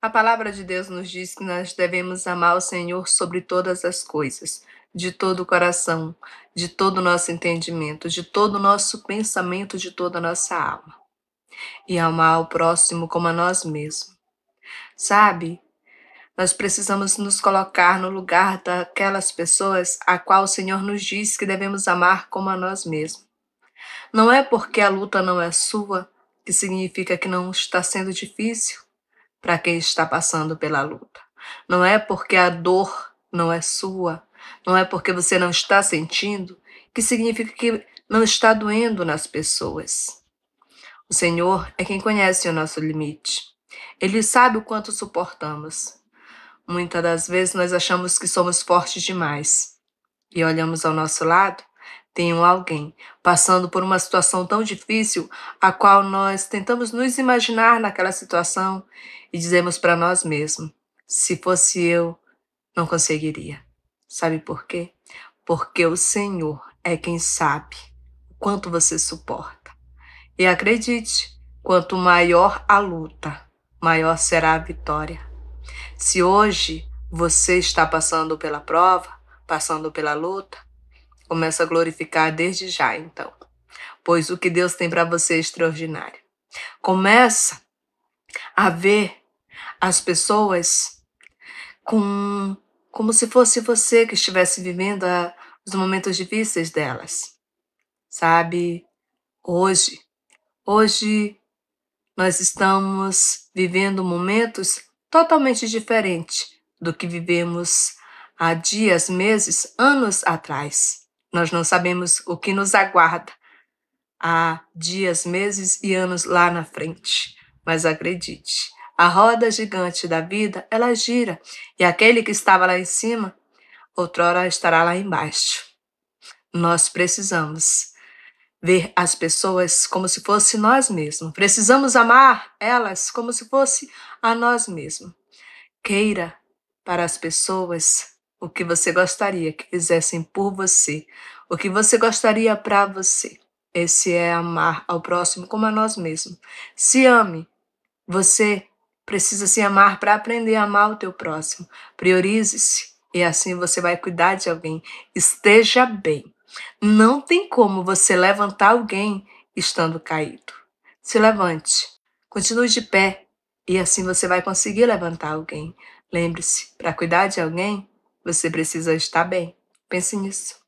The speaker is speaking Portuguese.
A palavra de Deus nos diz que nós devemos amar o Senhor sobre todas as coisas, de todo o coração, de todo o nosso entendimento, de todo o nosso pensamento, de toda a nossa alma. E amar o próximo como a nós mesmos. Sabe? Nós precisamos nos colocar no lugar daquelas pessoas a qual o Senhor nos diz que devemos amar como a nós mesmos. Não é porque a luta não é sua que significa que não está sendo difícil para quem está passando pela luta. Não é porque a dor não é sua, não é porque você não está sentindo, que significa que não está doendo nas pessoas. O Senhor é quem conhece o nosso limite. Ele sabe o quanto suportamos. Muitas das vezes nós achamos que somos fortes demais e olhamos ao nosso lado tenho alguém passando por uma situação tão difícil, a qual nós tentamos nos imaginar naquela situação e dizemos para nós mesmos: se fosse eu, não conseguiria. Sabe por quê? Porque o Senhor é quem sabe o quanto você suporta. E acredite, quanto maior a luta, maior será a vitória. Se hoje você está passando pela prova, passando pela luta, Começa a glorificar desde já, então. Pois o que Deus tem para você é extraordinário. Começa a ver as pessoas com como se fosse você que estivesse vivendo a, os momentos difíceis delas. Sabe? Hoje, hoje nós estamos vivendo momentos totalmente diferentes do que vivemos há dias, meses, anos atrás. Nós não sabemos o que nos aguarda há dias, meses e anos lá na frente, mas acredite, a roda gigante da vida, ela gira, e aquele que estava lá em cima, outrora estará lá embaixo. Nós precisamos ver as pessoas como se fosse nós mesmos. Precisamos amar elas como se fosse a nós mesmos. Queira para as pessoas o que você gostaria que fizessem por você, o que você gostaria para você. Esse é amar ao próximo como a nós mesmos. Se ame. Você precisa se amar para aprender a amar o teu próximo. Priorize-se e assim você vai cuidar de alguém. Esteja bem. Não tem como você levantar alguém estando caído. Se levante. Continue de pé e assim você vai conseguir levantar alguém. Lembre-se, para cuidar de alguém, você precisa estar bem. Pense nisso.